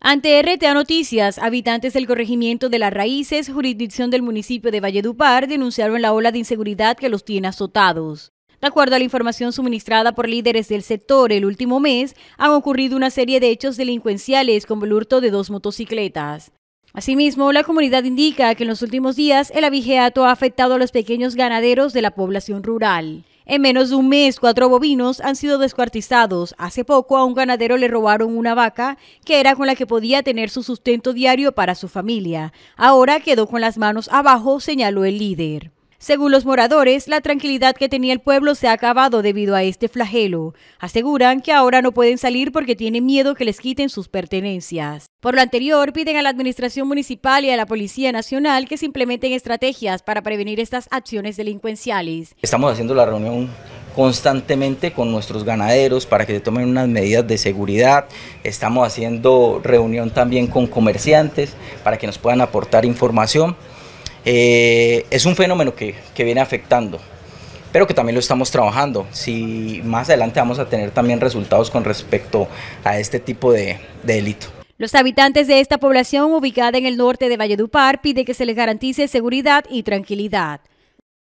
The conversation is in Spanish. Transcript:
Ante RTA Noticias, habitantes del corregimiento de Las Raíces, jurisdicción del municipio de Valledupar, denunciaron la ola de inseguridad que los tiene azotados. De acuerdo a la información suministrada por líderes del sector el último mes, han ocurrido una serie de hechos delincuenciales como el hurto de dos motocicletas. Asimismo, la comunidad indica que en los últimos días el abigeato ha afectado a los pequeños ganaderos de la población rural. En menos de un mes, cuatro bovinos han sido descuartizados. Hace poco a un ganadero le robaron una vaca que era con la que podía tener su sustento diario para su familia. Ahora quedó con las manos abajo, señaló el líder. Según los moradores, la tranquilidad que tenía el pueblo se ha acabado debido a este flagelo. Aseguran que ahora no pueden salir porque tienen miedo que les quiten sus pertenencias. Por lo anterior, piden a la Administración Municipal y a la Policía Nacional que se implementen estrategias para prevenir estas acciones delincuenciales. Estamos haciendo la reunión constantemente con nuestros ganaderos para que se tomen unas medidas de seguridad. Estamos haciendo reunión también con comerciantes para que nos puedan aportar información. Eh, es un fenómeno que, viene afectando pero que también lo estamos trabajando. Si más adelante vamos a tener también resultados con respecto a este tipo de, de, delito. Los habitantes de esta población ubicada en el norte de Valledupar piden que se les garantice seguridad y tranquilidad.